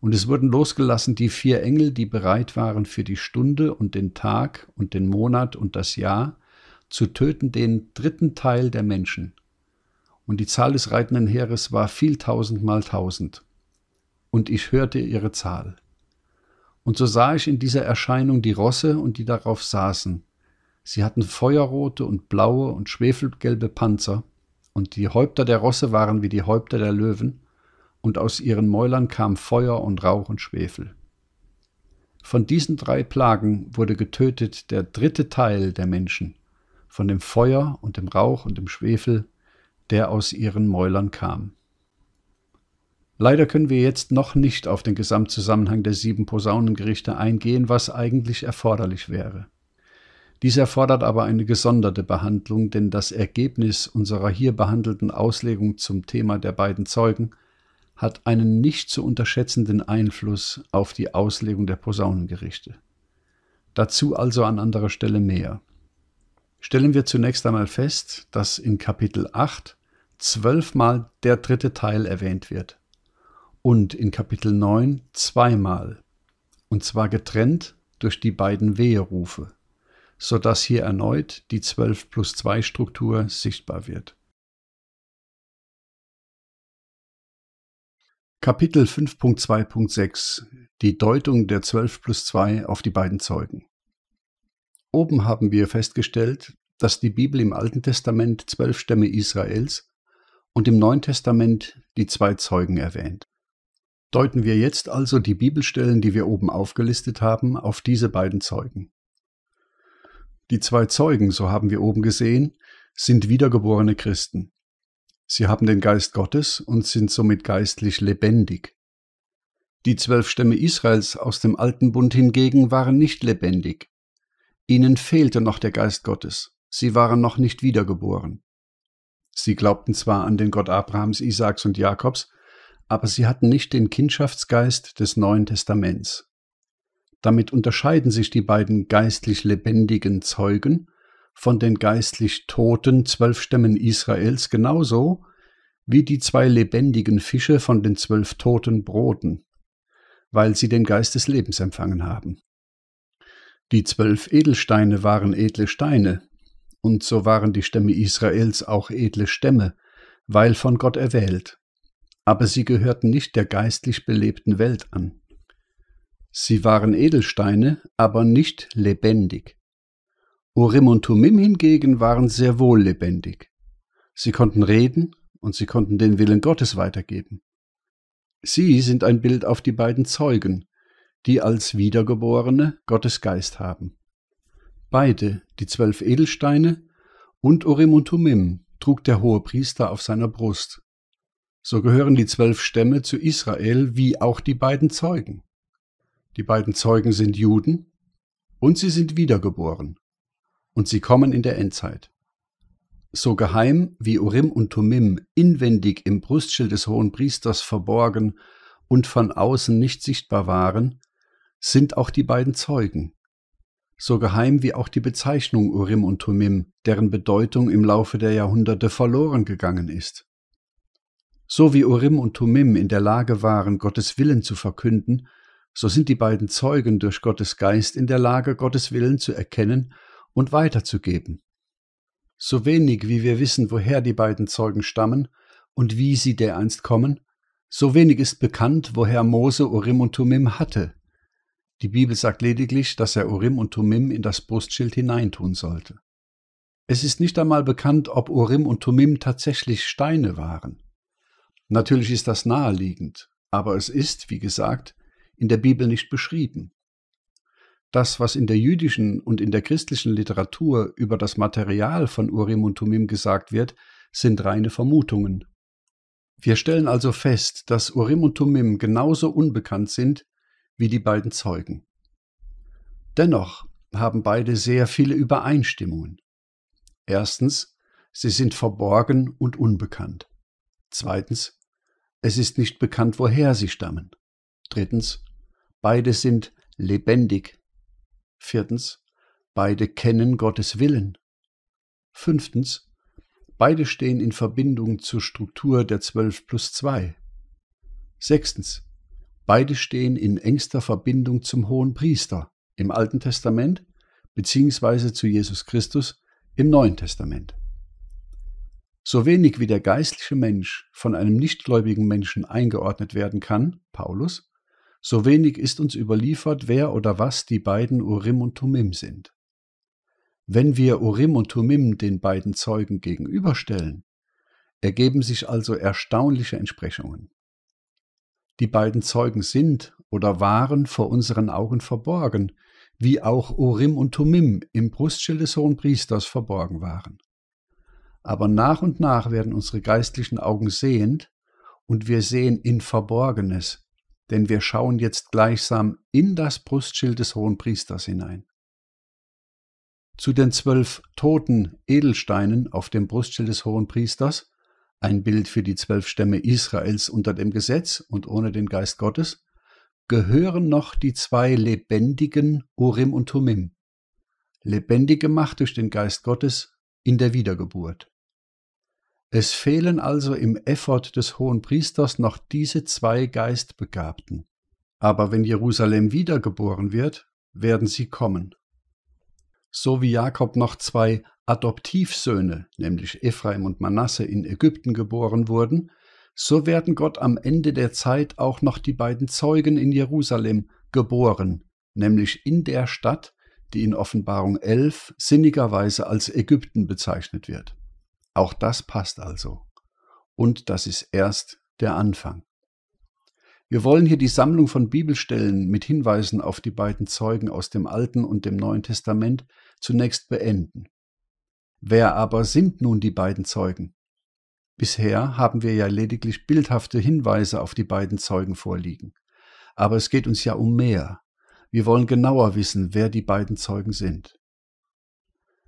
Und es wurden losgelassen die vier Engel, die bereit waren für die Stunde und den Tag und den Monat und das Jahr, zu töten den dritten Teil der Menschen. Und die Zahl des reitenden Heeres war viel tausendmal tausend. Und ich hörte ihre Zahl. Und so sah ich in dieser Erscheinung die Rosse und die darauf saßen. Sie hatten feuerrote und blaue und schwefelgelbe Panzer, und die Häupter der Rosse waren wie die Häupter der Löwen, und aus ihren Mäulern kam Feuer und Rauch und Schwefel. Von diesen drei Plagen wurde getötet der dritte Teil der Menschen, von dem Feuer und dem Rauch und dem Schwefel, der aus ihren Mäulern kam. Leider können wir jetzt noch nicht auf den Gesamtzusammenhang der sieben Posaunengerichte eingehen, was eigentlich erforderlich wäre. Dies erfordert aber eine gesonderte Behandlung, denn das Ergebnis unserer hier behandelten Auslegung zum Thema der beiden Zeugen hat einen nicht zu unterschätzenden Einfluss auf die Auslegung der Posaunengerichte. Dazu also an anderer Stelle mehr. Stellen wir zunächst einmal fest, dass in Kapitel 8 zwölfmal der dritte Teil erwähnt wird und in Kapitel 9 zweimal, und zwar getrennt durch die beiden Weherufe, sodass hier erneut die 12 plus 2 Struktur sichtbar wird. Kapitel 5.2.6 Die Deutung der 12 plus 2 auf die beiden Zeugen. Oben haben wir festgestellt, dass die Bibel im Alten Testament zwölf Stämme Israels und im Neuen Testament die zwei Zeugen erwähnt. Deuten wir jetzt also die Bibelstellen, die wir oben aufgelistet haben, auf diese beiden Zeugen. Die zwei Zeugen, so haben wir oben gesehen, sind wiedergeborene Christen. Sie haben den Geist Gottes und sind somit geistlich lebendig. Die zwölf Stämme Israels aus dem alten Bund hingegen waren nicht lebendig. Ihnen fehlte noch der Geist Gottes, sie waren noch nicht wiedergeboren. Sie glaubten zwar an den Gott Abrahams, Isaaks und Jakobs, aber sie hatten nicht den Kindschaftsgeist des Neuen Testaments. Damit unterscheiden sich die beiden geistlich lebendigen Zeugen von den geistlich toten zwölf Stämmen Israels genauso wie die zwei lebendigen Fische von den zwölf toten Broten, weil sie den Geist des Lebens empfangen haben. Die zwölf Edelsteine waren edle Steine, und so waren die Stämme Israels auch edle Stämme, weil von Gott erwählt aber sie gehörten nicht der geistlich belebten Welt an. Sie waren Edelsteine, aber nicht lebendig. Urim und Tumim hingegen waren sehr wohl lebendig. Sie konnten reden und sie konnten den Willen Gottes weitergeben. Sie sind ein Bild auf die beiden Zeugen, die als Wiedergeborene Gottes Geist haben. Beide, die zwölf Edelsteine und Urim und Tumim, trug der hohe Priester auf seiner Brust. So gehören die zwölf Stämme zu Israel wie auch die beiden Zeugen. Die beiden Zeugen sind Juden und sie sind wiedergeboren und sie kommen in der Endzeit. So geheim wie Urim und Tumim inwendig im Brustschild des hohen Priesters verborgen und von außen nicht sichtbar waren, sind auch die beiden Zeugen. So geheim wie auch die Bezeichnung Urim und Tumim, deren Bedeutung im Laufe der Jahrhunderte verloren gegangen ist. So wie Urim und Tumim in der Lage waren, Gottes Willen zu verkünden, so sind die beiden Zeugen durch Gottes Geist in der Lage, Gottes Willen zu erkennen und weiterzugeben. So wenig wie wir wissen, woher die beiden Zeugen stammen und wie sie dereinst kommen, so wenig ist bekannt, woher Mose Urim und Tumim hatte. Die Bibel sagt lediglich, dass er Urim und Tumim in das Brustschild hineintun sollte. Es ist nicht einmal bekannt, ob Urim und Tumim tatsächlich Steine waren. Natürlich ist das naheliegend, aber es ist, wie gesagt, in der Bibel nicht beschrieben. Das, was in der jüdischen und in der christlichen Literatur über das Material von Urim und Tumim gesagt wird, sind reine Vermutungen. Wir stellen also fest, dass Urim und Tumim genauso unbekannt sind wie die beiden Zeugen. Dennoch haben beide sehr viele Übereinstimmungen. Erstens, sie sind verborgen und unbekannt. Zweitens, es ist nicht bekannt, woher sie stammen. Drittens, beide sind lebendig. Viertens, beide kennen Gottes Willen. Fünftens, beide stehen in Verbindung zur Struktur der 12 plus 2. Sechstens, beide stehen in engster Verbindung zum Hohen Priester im Alten Testament beziehungsweise zu Jesus Christus im Neuen Testament. So wenig wie der geistliche Mensch von einem nichtgläubigen Menschen eingeordnet werden kann, Paulus, so wenig ist uns überliefert, wer oder was die beiden Urim und Tumim sind. Wenn wir Urim und Tumim den beiden Zeugen gegenüberstellen, ergeben sich also erstaunliche Entsprechungen. Die beiden Zeugen sind oder waren vor unseren Augen verborgen, wie auch Urim und Tumim im Brustschild des Hohen Priesters verborgen waren. Aber nach und nach werden unsere geistlichen Augen sehend und wir sehen in Verborgenes, denn wir schauen jetzt gleichsam in das Brustschild des hohen Priesters hinein. Zu den zwölf toten Edelsteinen auf dem Brustschild des hohen Priesters, ein Bild für die zwölf Stämme Israels unter dem Gesetz und ohne den Geist Gottes, gehören noch die zwei lebendigen Urim und Tumim, lebendig gemacht durch den Geist Gottes in der Wiedergeburt. Es fehlen also im Effort des Hohenpriesters noch diese zwei Geistbegabten. Aber wenn Jerusalem wiedergeboren wird, werden sie kommen. So wie Jakob noch zwei Adoptivsöhne, nämlich Ephraim und Manasse, in Ägypten geboren wurden, so werden Gott am Ende der Zeit auch noch die beiden Zeugen in Jerusalem geboren, nämlich in der Stadt, die in Offenbarung 11 sinnigerweise als Ägypten bezeichnet wird. Auch das passt also. Und das ist erst der Anfang. Wir wollen hier die Sammlung von Bibelstellen mit Hinweisen auf die beiden Zeugen aus dem Alten und dem Neuen Testament zunächst beenden. Wer aber sind nun die beiden Zeugen? Bisher haben wir ja lediglich bildhafte Hinweise auf die beiden Zeugen vorliegen. Aber es geht uns ja um mehr. Wir wollen genauer wissen, wer die beiden Zeugen sind.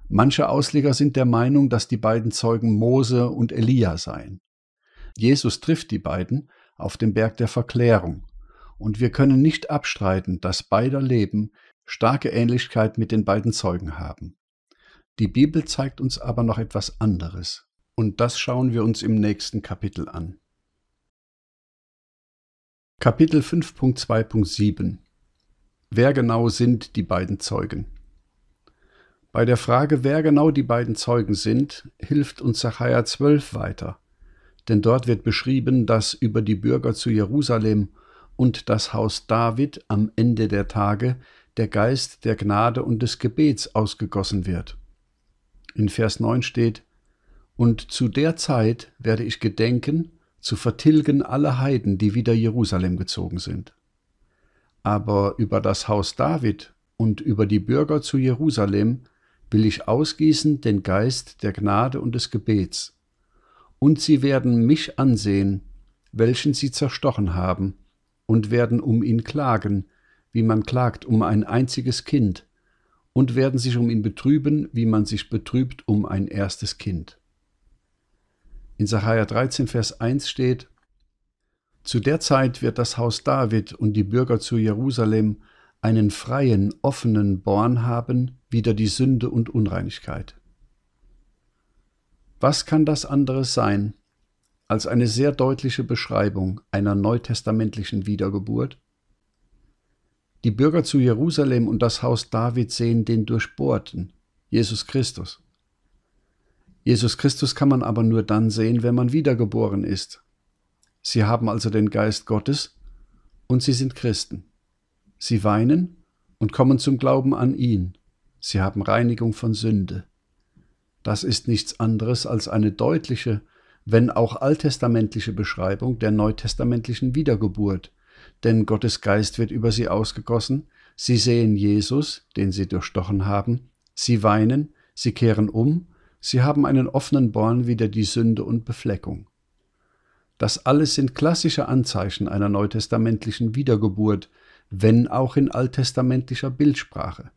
Manche Ausleger sind der Meinung, dass die beiden Zeugen Mose und Elia seien. Jesus trifft die beiden auf dem Berg der Verklärung, und wir können nicht abstreiten, dass beider Leben starke Ähnlichkeit mit den beiden Zeugen haben. Die Bibel zeigt uns aber noch etwas anderes, und das schauen wir uns im nächsten Kapitel an. Kapitel 5.2.7 Wer genau sind die beiden Zeugen? Bei der Frage, wer genau die beiden Zeugen sind, hilft uns Zachariah 12 weiter. Denn dort wird beschrieben, dass über die Bürger zu Jerusalem und das Haus David am Ende der Tage der Geist der Gnade und des Gebets ausgegossen wird. In Vers 9 steht, Und zu der Zeit werde ich gedenken, zu vertilgen alle Heiden, die wieder Jerusalem gezogen sind. Aber über das Haus David und über die Bürger zu Jerusalem will ich ausgießen den Geist der Gnade und des Gebets. Und sie werden mich ansehen, welchen sie zerstochen haben, und werden um ihn klagen, wie man klagt um ein einziges Kind, und werden sich um ihn betrüben, wie man sich betrübt um ein erstes Kind. In Sacharja 13, Vers 1 steht, Zu der Zeit wird das Haus David und die Bürger zu Jerusalem einen freien, offenen Born haben, wieder die Sünde und Unreinigkeit. Was kann das anderes sein als eine sehr deutliche Beschreibung einer neutestamentlichen Wiedergeburt? Die Bürger zu Jerusalem und das Haus David sehen den Durchbohrten, Jesus Christus. Jesus Christus kann man aber nur dann sehen, wenn man wiedergeboren ist. Sie haben also den Geist Gottes und sie sind Christen. Sie weinen und kommen zum Glauben an ihn sie haben Reinigung von Sünde. Das ist nichts anderes als eine deutliche, wenn auch alttestamentliche Beschreibung der neutestamentlichen Wiedergeburt, denn Gottes Geist wird über sie ausgegossen, sie sehen Jesus, den sie durchstochen haben, sie weinen, sie kehren um, sie haben einen offenen Born wieder die Sünde und Befleckung. Das alles sind klassische Anzeichen einer neutestamentlichen Wiedergeburt, wenn auch in alttestamentlicher Bildsprache.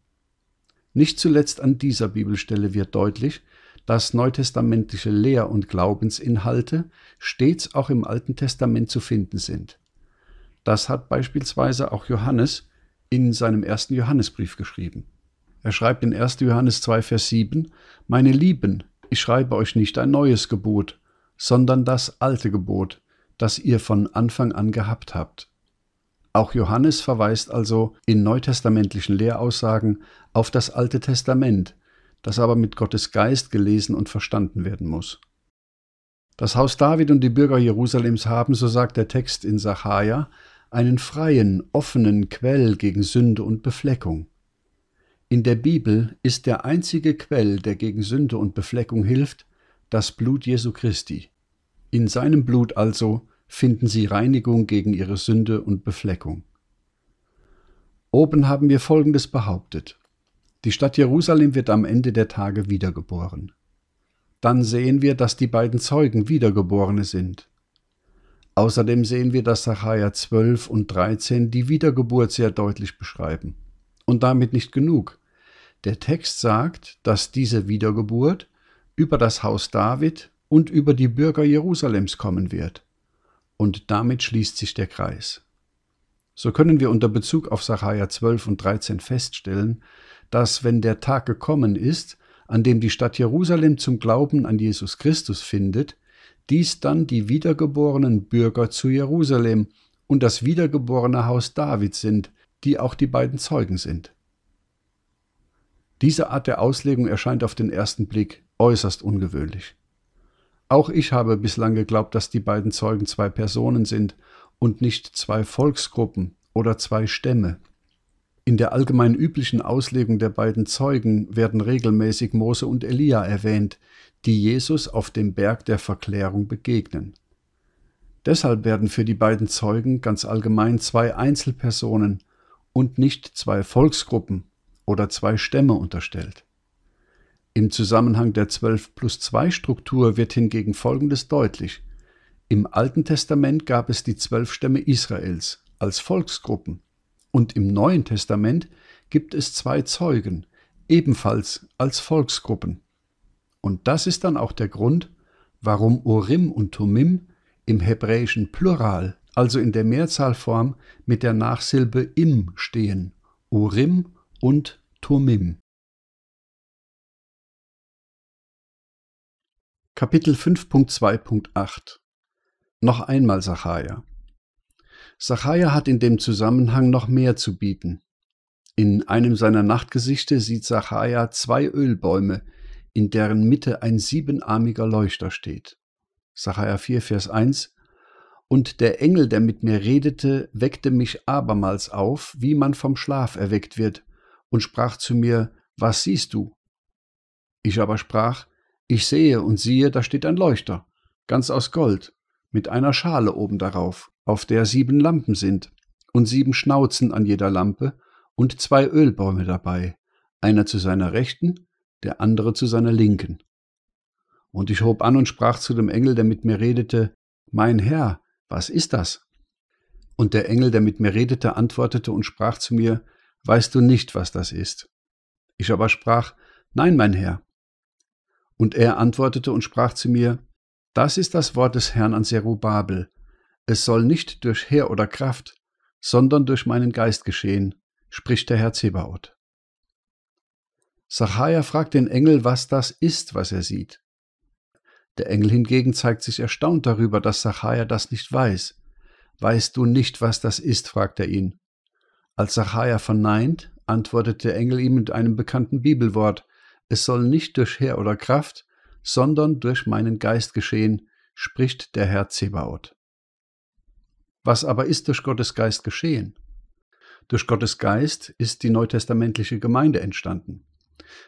Nicht zuletzt an dieser Bibelstelle wird deutlich, dass neutestamentliche Lehr- und Glaubensinhalte stets auch im Alten Testament zu finden sind. Das hat beispielsweise auch Johannes in seinem ersten Johannesbrief geschrieben. Er schreibt in 1. Johannes 2, Vers 7, Meine Lieben, ich schreibe euch nicht ein neues Gebot, sondern das alte Gebot, das ihr von Anfang an gehabt habt. Auch Johannes verweist also in neutestamentlichen Lehraussagen auf das Alte Testament, das aber mit Gottes Geist gelesen und verstanden werden muss. Das Haus David und die Bürger Jerusalems haben, so sagt der Text in Sacharja, einen freien, offenen Quell gegen Sünde und Befleckung. In der Bibel ist der einzige Quell, der gegen Sünde und Befleckung hilft, das Blut Jesu Christi. In seinem Blut also finden sie Reinigung gegen ihre Sünde und Befleckung. Oben haben wir Folgendes behauptet. Die Stadt Jerusalem wird am Ende der Tage wiedergeboren. Dann sehen wir, dass die beiden Zeugen Wiedergeborene sind. Außerdem sehen wir, dass Sacharja 12 und 13 die Wiedergeburt sehr deutlich beschreiben. Und damit nicht genug. Der Text sagt, dass diese Wiedergeburt über das Haus David und über die Bürger Jerusalems kommen wird. Und damit schließt sich der Kreis. So können wir unter Bezug auf Sacharja 12 und 13 feststellen, dass wenn der Tag gekommen ist, an dem die Stadt Jerusalem zum Glauben an Jesus Christus findet, dies dann die wiedergeborenen Bürger zu Jerusalem und das wiedergeborene Haus Davids sind, die auch die beiden Zeugen sind. Diese Art der Auslegung erscheint auf den ersten Blick äußerst ungewöhnlich. Auch ich habe bislang geglaubt, dass die beiden Zeugen zwei Personen sind und nicht zwei Volksgruppen oder zwei Stämme. In der allgemein üblichen Auslegung der beiden Zeugen werden regelmäßig Mose und Elia erwähnt, die Jesus auf dem Berg der Verklärung begegnen. Deshalb werden für die beiden Zeugen ganz allgemein zwei Einzelpersonen und nicht zwei Volksgruppen oder zwei Stämme unterstellt. Im Zusammenhang der 12 plus 2 Struktur wird hingegen Folgendes deutlich. Im Alten Testament gab es die zwölf Stämme Israels als Volksgruppen und im Neuen Testament gibt es zwei Zeugen, ebenfalls als Volksgruppen. Und das ist dann auch der Grund, warum Urim und Tumim im hebräischen Plural, also in der Mehrzahlform mit der Nachsilbe im stehen. Urim und Tumim. Kapitel 5.2.8 Noch einmal Sachaia. Sachaia hat in dem Zusammenhang noch mehr zu bieten. In einem seiner Nachtgesichte sieht Sachaia zwei Ölbäume, in deren Mitte ein siebenarmiger Leuchter steht. Sachaia 4, Vers 1 Und der Engel, der mit mir redete, weckte mich abermals auf, wie man vom Schlaf erweckt wird, und sprach zu mir, Was siehst du? Ich aber sprach, Ich sehe und siehe, da steht ein Leuchter, ganz aus Gold, mit einer Schale oben darauf auf der sieben Lampen sind und sieben Schnauzen an jeder Lampe und zwei Ölbäume dabei, einer zu seiner Rechten, der andere zu seiner Linken. Und ich hob an und sprach zu dem Engel, der mit mir redete, Mein Herr, was ist das? Und der Engel, der mit mir redete, antwortete und sprach zu mir, Weißt du nicht, was das ist? Ich aber sprach, Nein, mein Herr. Und er antwortete und sprach zu mir, Das ist das Wort des Herrn an Zerubabel, es soll nicht durch Heer oder Kraft, sondern durch meinen Geist geschehen, spricht der Herr Zebaoth. Sacharja fragt den Engel, was das ist, was er sieht. Der Engel hingegen zeigt sich erstaunt darüber, dass Sacharja das nicht weiß. Weißt du nicht, was das ist? fragt er ihn. Als Sacharja verneint, antwortet der Engel ihm mit einem bekannten Bibelwort: Es soll nicht durch Heer oder Kraft, sondern durch meinen Geist geschehen, spricht der Herr Zebaoth. Was aber ist durch Gottes Geist geschehen? Durch Gottes Geist ist die neutestamentliche Gemeinde entstanden.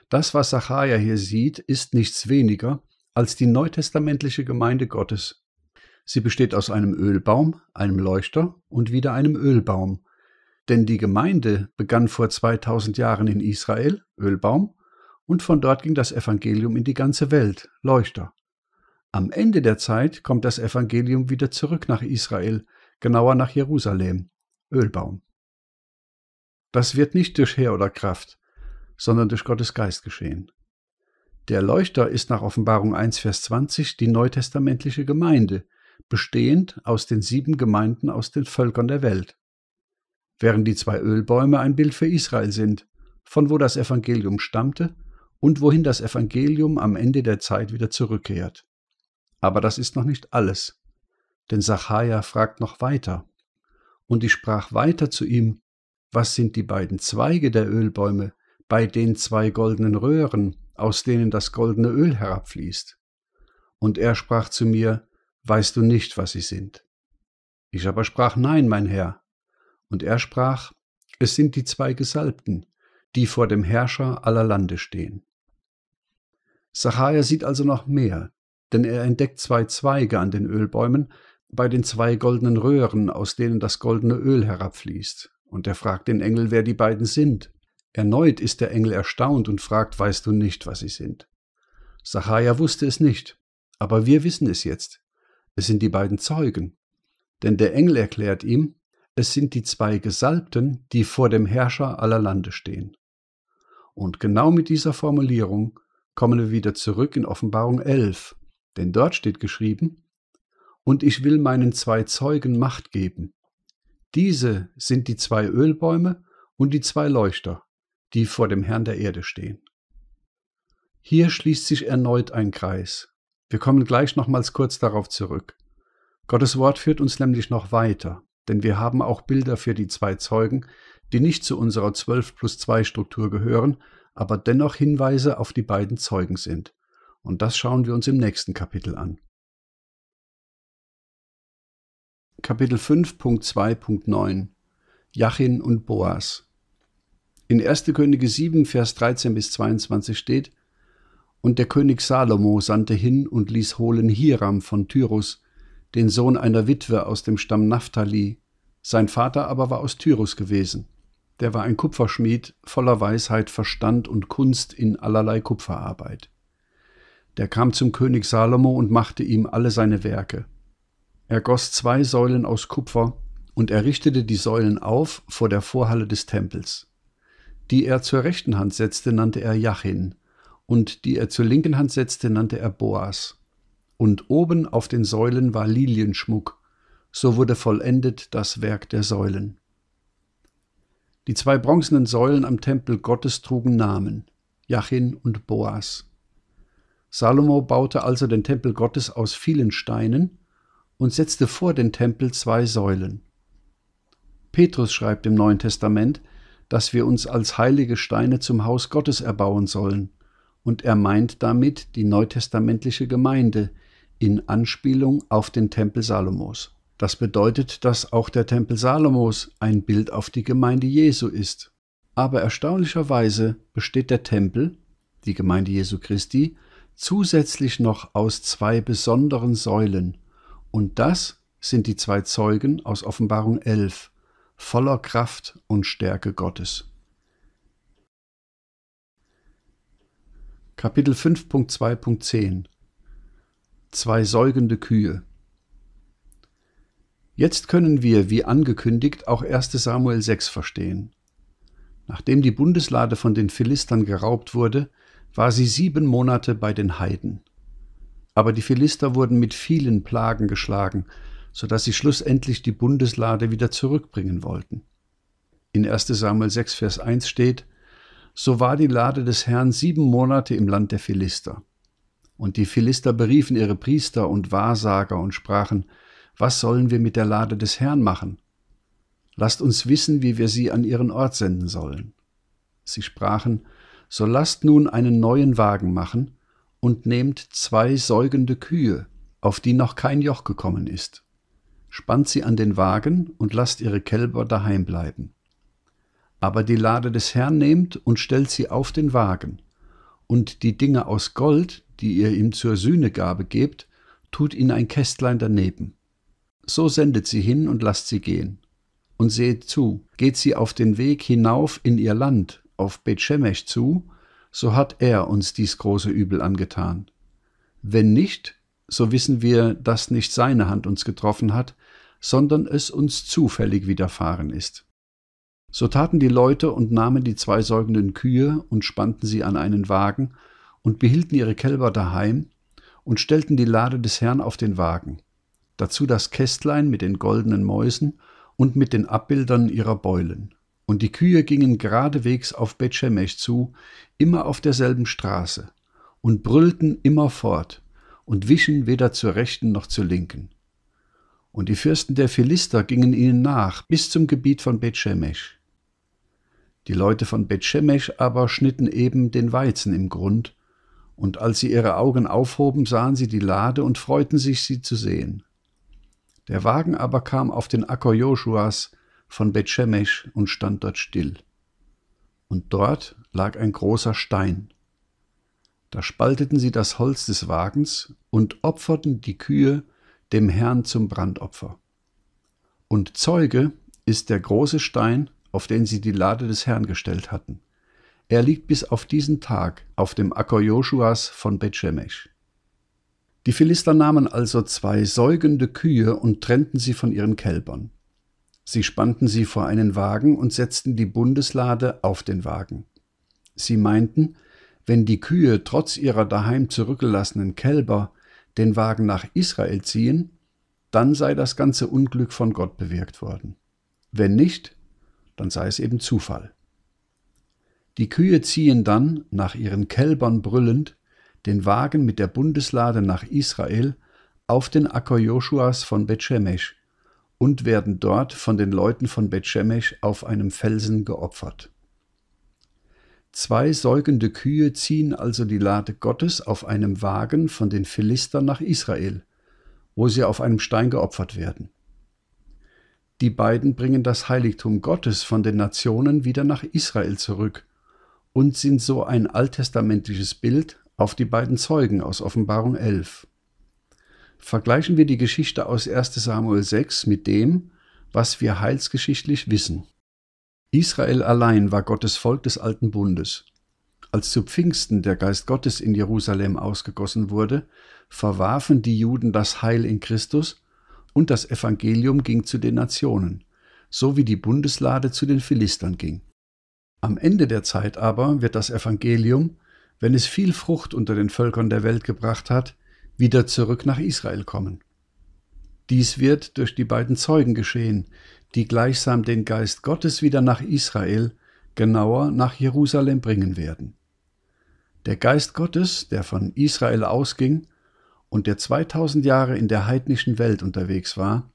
Das, was Sacharja hier sieht, ist nichts weniger als die neutestamentliche Gemeinde Gottes. Sie besteht aus einem Ölbaum, einem Leuchter und wieder einem Ölbaum. Denn die Gemeinde begann vor 2000 Jahren in Israel, Ölbaum, und von dort ging das Evangelium in die ganze Welt, Leuchter. Am Ende der Zeit kommt das Evangelium wieder zurück nach Israel, genauer nach Jerusalem, Ölbaum. Das wird nicht durch Heer oder Kraft, sondern durch Gottes Geist geschehen. Der Leuchter ist nach Offenbarung 1, Vers 20 die neutestamentliche Gemeinde, bestehend aus den sieben Gemeinden aus den Völkern der Welt. Während die zwei Ölbäume ein Bild für Israel sind, von wo das Evangelium stammte und wohin das Evangelium am Ende der Zeit wieder zurückkehrt. Aber das ist noch nicht alles. Denn Sacharja fragt noch weiter. Und ich sprach weiter zu ihm, was sind die beiden Zweige der Ölbäume, bei den zwei goldenen Röhren, aus denen das goldene Öl herabfließt? Und er sprach zu mir, weißt du nicht, was sie sind? Ich aber sprach, nein, mein Herr. Und er sprach, es sind die zwei Gesalbten, die vor dem Herrscher aller Lande stehen. Sacharja sieht also noch mehr, denn er entdeckt zwei Zweige an den Ölbäumen, bei den zwei goldenen Röhren, aus denen das goldene Öl herabfließt. Und er fragt den Engel, wer die beiden sind. Erneut ist der Engel erstaunt und fragt, weißt du nicht, was sie sind? Sachaja wusste es nicht, aber wir wissen es jetzt. Es sind die beiden Zeugen. Denn der Engel erklärt ihm, es sind die zwei Gesalbten, die vor dem Herrscher aller Lande stehen. Und genau mit dieser Formulierung kommen wir wieder zurück in Offenbarung 11, denn dort steht geschrieben, und ich will meinen zwei Zeugen Macht geben. Diese sind die zwei Ölbäume und die zwei Leuchter, die vor dem Herrn der Erde stehen. Hier schließt sich erneut ein Kreis. Wir kommen gleich nochmals kurz darauf zurück. Gottes Wort führt uns nämlich noch weiter, denn wir haben auch Bilder für die zwei Zeugen, die nicht zu unserer 12 plus 2 Struktur gehören, aber dennoch Hinweise auf die beiden Zeugen sind. Und das schauen wir uns im nächsten Kapitel an. Kapitel 5.2.9 Jachin und Boas. In 1. Könige 7, Vers 13 bis 22 steht, Und der König Salomo sandte hin und ließ holen Hiram von Tyrus, den Sohn einer Witwe aus dem Stamm Naphtali. Sein Vater aber war aus Tyrus gewesen. Der war ein Kupferschmied, voller Weisheit, Verstand und Kunst in allerlei Kupferarbeit. Der kam zum König Salomo und machte ihm alle seine Werke er goss zwei Säulen aus Kupfer und errichtete die Säulen auf vor der Vorhalle des Tempels. Die er zur rechten Hand setzte, nannte er Jachin, und die er zur linken Hand setzte, nannte er Boas. Und oben auf den Säulen war Lilienschmuck, so wurde vollendet das Werk der Säulen. Die zwei bronzenen Säulen am Tempel Gottes trugen Namen, Jachin und Boas. Salomo baute also den Tempel Gottes aus vielen Steinen und setzte vor den Tempel zwei Säulen. Petrus schreibt im Neuen Testament, dass wir uns als heilige Steine zum Haus Gottes erbauen sollen, und er meint damit die neutestamentliche Gemeinde in Anspielung auf den Tempel Salomos. Das bedeutet, dass auch der Tempel Salomos ein Bild auf die Gemeinde Jesu ist. Aber erstaunlicherweise besteht der Tempel, die Gemeinde Jesu Christi, zusätzlich noch aus zwei besonderen Säulen, und das sind die zwei Zeugen aus Offenbarung 11, voller Kraft und Stärke Gottes. Kapitel 5.2.10 Zwei säugende Kühe Jetzt können wir, wie angekündigt, auch 1 Samuel 6 verstehen. Nachdem die Bundeslade von den Philistern geraubt wurde, war sie sieben Monate bei den Heiden. Aber die Philister wurden mit vielen Plagen geschlagen, so dass sie schlussendlich die Bundeslade wieder zurückbringen wollten. In 1 Samuel 6, Vers 1 steht, So war die Lade des Herrn sieben Monate im Land der Philister. Und die Philister beriefen ihre Priester und Wahrsager und sprachen, Was sollen wir mit der Lade des Herrn machen? Lasst uns wissen, wie wir sie an ihren Ort senden sollen. Sie sprachen, So lasst nun einen neuen Wagen machen, und nehmt zwei säugende Kühe, auf die noch kein Joch gekommen ist. Spannt sie an den Wagen und lasst ihre Kälber daheim bleiben. Aber die Lade des Herrn nehmt und stellt sie auf den Wagen. Und die Dinge aus Gold, die ihr ihm zur Sühnegabe gebt, tut in ein Kästlein daneben. So sendet sie hin und lasst sie gehen. Und seht zu, geht sie auf den Weg hinauf in ihr Land, auf Betschemesch zu, so hat er uns dies große Übel angetan. Wenn nicht, so wissen wir, dass nicht seine Hand uns getroffen hat, sondern es uns zufällig widerfahren ist. So taten die Leute und nahmen die zwei säugenden Kühe und spannten sie an einen Wagen und behielten ihre Kälber daheim und stellten die Lade des Herrn auf den Wagen, dazu das Kästlein mit den goldenen Mäusen und mit den Abbildern ihrer Beulen und die Kühe gingen geradewegs auf Betschemesch zu, immer auf derselben Straße, und brüllten immer fort und wichen weder zur rechten noch zur linken. Und die Fürsten der Philister gingen ihnen nach bis zum Gebiet von Betschemesch. Die Leute von Betschemesch aber schnitten eben den Weizen im Grund, und als sie ihre Augen aufhoben, sahen sie die Lade und freuten sich, sie zu sehen. Der Wagen aber kam auf den Acker Joshuas, von Betschemesch und stand dort still. Und dort lag ein großer Stein. Da spalteten sie das Holz des Wagens und opferten die Kühe dem Herrn zum Brandopfer. Und Zeuge ist der große Stein, auf den sie die Lade des Herrn gestellt hatten. Er liegt bis auf diesen Tag auf dem Acker Joshuas von Betschemesch. Die Philister nahmen also zwei säugende Kühe und trennten sie von ihren Kälbern. Sie spannten sie vor einen Wagen und setzten die Bundeslade auf den Wagen. Sie meinten, wenn die Kühe trotz ihrer daheim zurückgelassenen Kälber den Wagen nach Israel ziehen, dann sei das ganze Unglück von Gott bewirkt worden. Wenn nicht, dann sei es eben Zufall. Die Kühe ziehen dann, nach ihren Kälbern brüllend, den Wagen mit der Bundeslade nach Israel auf den Acker Joshuas von Betschemesch, und werden dort von den Leuten von Betschemesch auf einem Felsen geopfert. Zwei säugende Kühe ziehen also die Lade Gottes auf einem Wagen von den Philistern nach Israel, wo sie auf einem Stein geopfert werden. Die beiden bringen das Heiligtum Gottes von den Nationen wieder nach Israel zurück und sind so ein alttestamentliches Bild auf die beiden Zeugen aus Offenbarung 11. Vergleichen wir die Geschichte aus 1 Samuel 6 mit dem, was wir heilsgeschichtlich wissen. Israel allein war Gottes Volk des alten Bundes. Als zu Pfingsten der Geist Gottes in Jerusalem ausgegossen wurde, verwarfen die Juden das Heil in Christus und das Evangelium ging zu den Nationen, so wie die Bundeslade zu den Philistern ging. Am Ende der Zeit aber wird das Evangelium, wenn es viel Frucht unter den Völkern der Welt gebracht hat, wieder zurück nach Israel kommen. Dies wird durch die beiden Zeugen geschehen, die gleichsam den Geist Gottes wieder nach Israel, genauer nach Jerusalem bringen werden. Der Geist Gottes, der von Israel ausging und der 2000 Jahre in der heidnischen Welt unterwegs war,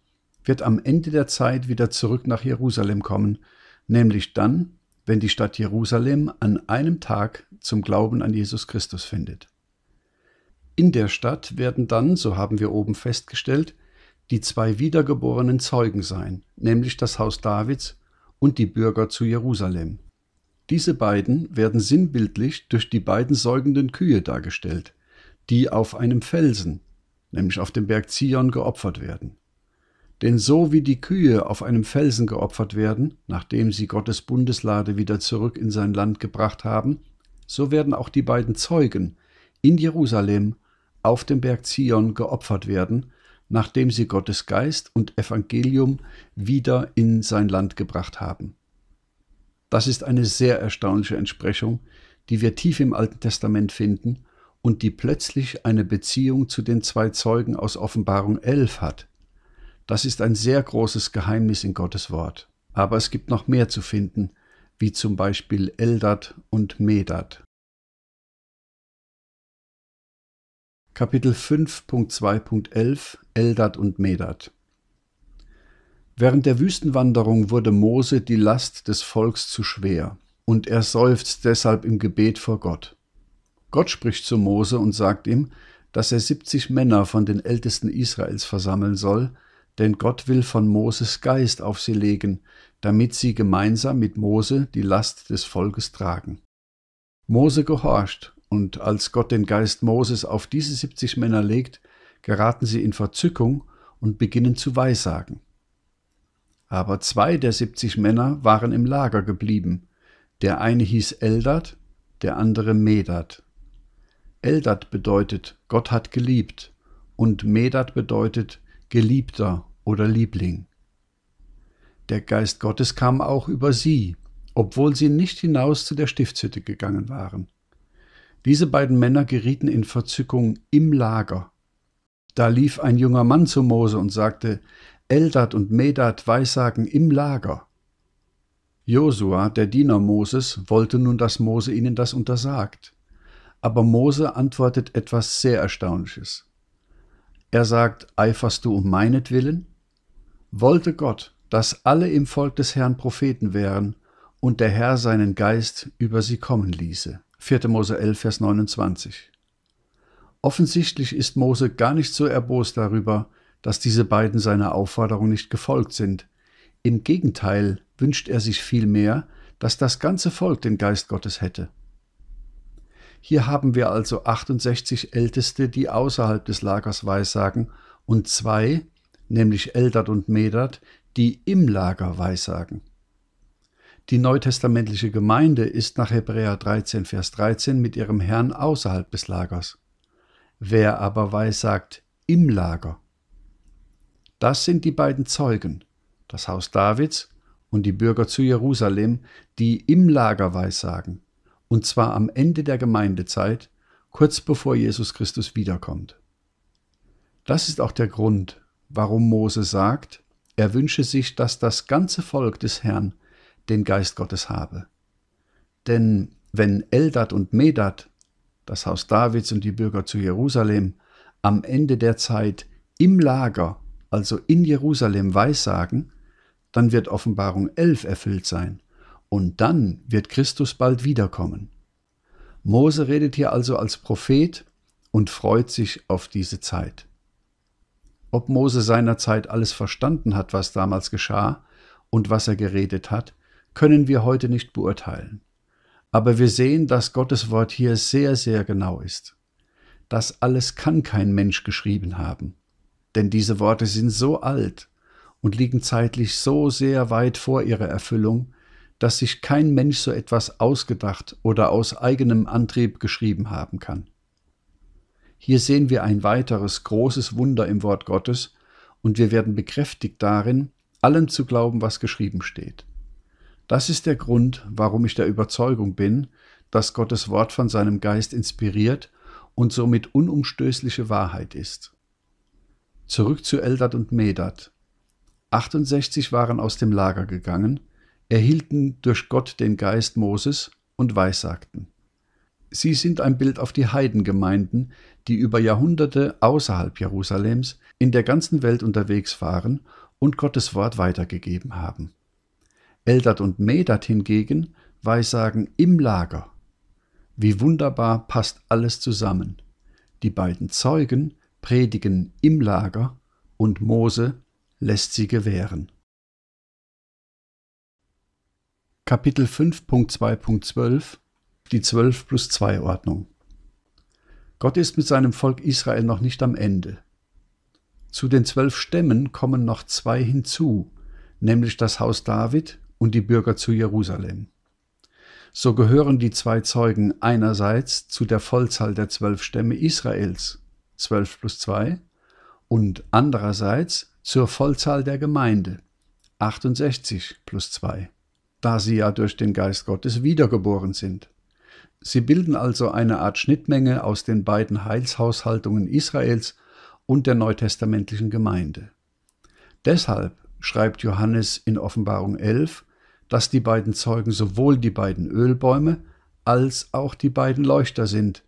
wird am Ende der Zeit wieder zurück nach Jerusalem kommen, nämlich dann, wenn die Stadt Jerusalem an einem Tag zum Glauben an Jesus Christus findet. In der Stadt werden dann, so haben wir oben festgestellt, die zwei wiedergeborenen Zeugen sein, nämlich das Haus Davids und die Bürger zu Jerusalem. Diese beiden werden sinnbildlich durch die beiden säugenden Kühe dargestellt, die auf einem Felsen, nämlich auf dem Berg Zion, geopfert werden. Denn so wie die Kühe auf einem Felsen geopfert werden, nachdem sie Gottes Bundeslade wieder zurück in sein Land gebracht haben, so werden auch die beiden Zeugen in Jerusalem auf dem Berg Zion geopfert werden, nachdem sie Gottes Geist und Evangelium wieder in sein Land gebracht haben. Das ist eine sehr erstaunliche Entsprechung, die wir tief im Alten Testament finden und die plötzlich eine Beziehung zu den zwei Zeugen aus Offenbarung 11 hat. Das ist ein sehr großes Geheimnis in Gottes Wort. Aber es gibt noch mehr zu finden, wie zum Beispiel Eldad und Medad. Kapitel 5.2.11 Eldad und Medad Während der Wüstenwanderung wurde Mose die Last des Volks zu schwer, und er seufzt deshalb im Gebet vor Gott. Gott spricht zu Mose und sagt ihm, dass er 70 Männer von den Ältesten Israels versammeln soll, denn Gott will von Moses Geist auf sie legen, damit sie gemeinsam mit Mose die Last des Volkes tragen. Mose gehorcht und als Gott den Geist Moses auf diese 70 Männer legt, geraten sie in Verzückung und beginnen zu weissagen. Aber zwei der 70 Männer waren im Lager geblieben. Der eine hieß Eldad, der andere Medad. Eldad bedeutet Gott hat geliebt und Medad bedeutet Geliebter oder Liebling. Der Geist Gottes kam auch über sie, obwohl sie nicht hinaus zu der Stiftshütte gegangen waren. Diese beiden Männer gerieten in Verzückung im Lager. Da lief ein junger Mann zu Mose und sagte, Eldad und Medad weissagen im Lager. Josua, der Diener Moses, wollte nun, dass Mose ihnen das untersagt. Aber Mose antwortet etwas sehr Erstaunliches. Er sagt, eiferst du um meinetwillen? Wollte Gott, dass alle im Volk des Herrn Propheten wären und der Herr seinen Geist über sie kommen ließe. 4. Mose 11, Vers 29. Offensichtlich ist Mose gar nicht so erbost darüber, dass diese beiden seiner Aufforderung nicht gefolgt sind. Im Gegenteil wünscht er sich vielmehr, dass das ganze Volk den Geist Gottes hätte. Hier haben wir also 68 Älteste, die außerhalb des Lagers Weissagen und zwei, nämlich Eldad und Medad, die im Lager Weissagen. Die neutestamentliche Gemeinde ist nach Hebräer 13, Vers 13 mit ihrem Herrn außerhalb des Lagers. Wer aber weiß, sagt im Lager. Das sind die beiden Zeugen, das Haus Davids und die Bürger zu Jerusalem, die im Lager weissagen, und zwar am Ende der Gemeindezeit, kurz bevor Jesus Christus wiederkommt. Das ist auch der Grund, warum Mose sagt, er wünsche sich, dass das ganze Volk des Herrn den Geist Gottes habe. Denn wenn Eldad und Medad, das Haus Davids und die Bürger zu Jerusalem, am Ende der Zeit im Lager, also in Jerusalem, weissagen, dann wird Offenbarung 11 erfüllt sein und dann wird Christus bald wiederkommen. Mose redet hier also als Prophet und freut sich auf diese Zeit. Ob Mose seinerzeit alles verstanden hat, was damals geschah und was er geredet hat, können wir heute nicht beurteilen. Aber wir sehen, dass Gottes Wort hier sehr, sehr genau ist. Das alles kann kein Mensch geschrieben haben, denn diese Worte sind so alt und liegen zeitlich so sehr weit vor ihrer Erfüllung, dass sich kein Mensch so etwas ausgedacht oder aus eigenem Antrieb geschrieben haben kann. Hier sehen wir ein weiteres großes Wunder im Wort Gottes, und wir werden bekräftigt darin, allem zu glauben, was geschrieben steht. Das ist der Grund, warum ich der Überzeugung bin, dass Gottes Wort von seinem Geist inspiriert und somit unumstößliche Wahrheit ist. Zurück zu Eldad und Medad. 68 waren aus dem Lager gegangen, erhielten durch Gott den Geist Moses und weissagten. Sie sind ein Bild auf die Heidengemeinden, die über Jahrhunderte außerhalb Jerusalems in der ganzen Welt unterwegs waren und Gottes Wort weitergegeben haben. Eldad und Medad hingegen weissagen im Lager. Wie wunderbar passt alles zusammen. Die beiden Zeugen predigen im Lager und Mose lässt sie gewähren. Kapitel 5.2.12 Die 12 plus 2 Ordnung Gott ist mit seinem Volk Israel noch nicht am Ende. Zu den zwölf Stämmen kommen noch zwei hinzu, nämlich das Haus David und die Bürger zu Jerusalem. So gehören die zwei Zeugen einerseits zu der Vollzahl der zwölf Stämme Israels, zwölf plus zwei, und andererseits zur Vollzahl der Gemeinde, 68 plus zwei, da sie ja durch den Geist Gottes wiedergeboren sind. Sie bilden also eine Art Schnittmenge aus den beiden Heilshaushaltungen Israels und der neutestamentlichen Gemeinde. Deshalb schreibt Johannes in Offenbarung 11, dass die beiden Zeugen sowohl die beiden Ölbäume als auch die beiden Leuchter sind,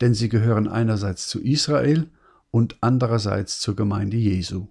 denn sie gehören einerseits zu Israel und andererseits zur Gemeinde Jesu